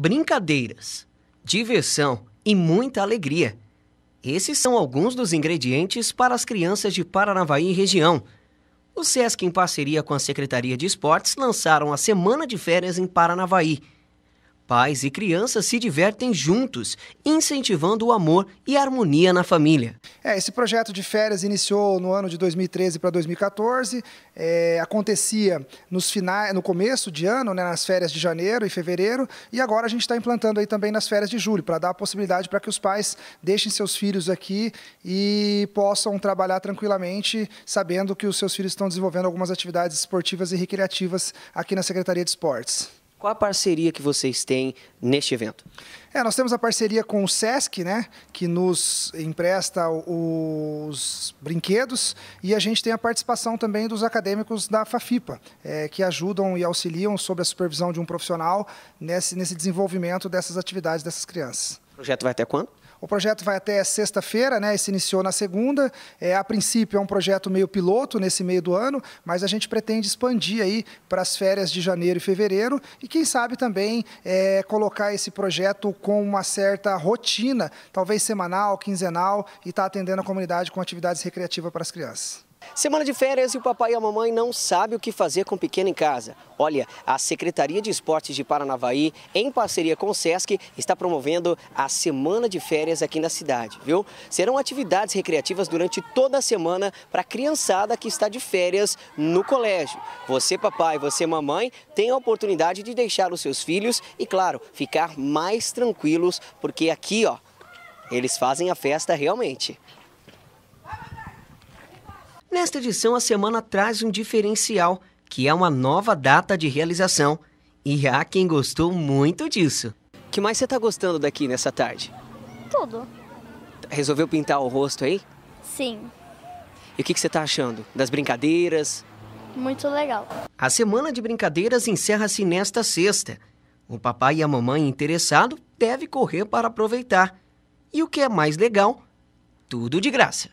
brincadeiras, diversão e muita alegria. Esses são alguns dos ingredientes para as crianças de Paranavaí e região. O SESC, em parceria com a Secretaria de Esportes, lançaram a Semana de Férias em Paranavaí. Pais e crianças se divertem juntos, incentivando o amor e harmonia na família. É, esse projeto de férias iniciou no ano de 2013 para 2014. É, acontecia nos finais, no começo de ano, né, nas férias de janeiro e fevereiro, e agora a gente está implantando aí também nas férias de julho, para dar a possibilidade para que os pais deixem seus filhos aqui e possam trabalhar tranquilamente, sabendo que os seus filhos estão desenvolvendo algumas atividades esportivas e recreativas aqui na Secretaria de Esportes. Qual a parceria que vocês têm neste evento? É, nós temos a parceria com o SESC, né, que nos empresta os brinquedos, e a gente tem a participação também dos acadêmicos da FAFIPA, é, que ajudam e auxiliam sob a supervisão de um profissional nesse, nesse desenvolvimento dessas atividades dessas crianças. O projeto vai até quando? O projeto vai até sexta-feira, né? Esse iniciou na segunda. É, a princípio é um projeto meio piloto nesse meio do ano, mas a gente pretende expandir aí para as férias de janeiro e fevereiro e quem sabe também é, colocar esse projeto com uma certa rotina, talvez semanal, quinzenal, e estar tá atendendo a comunidade com atividades recreativas para as crianças. Semana de férias e o papai e a mamãe não sabem o que fazer com o pequeno em casa. Olha, a Secretaria de Esportes de Paranavaí, em parceria com o SESC, está promovendo a Semana de Férias aqui na cidade, viu? Serão atividades recreativas durante toda a semana para a criançada que está de férias no colégio. Você, papai, você, mamãe, tem a oportunidade de deixar os seus filhos e, claro, ficar mais tranquilos, porque aqui, ó, eles fazem a festa realmente. Nesta edição, a semana traz um diferencial, que é uma nova data de realização. E há quem gostou muito disso. O que mais você está gostando daqui nessa tarde? Tudo. Resolveu pintar o rosto aí? Sim. E o que, que você está achando? Das brincadeiras? Muito legal. A semana de brincadeiras encerra-se nesta sexta. O papai e a mamãe interessado deve correr para aproveitar. E o que é mais legal, tudo de graça.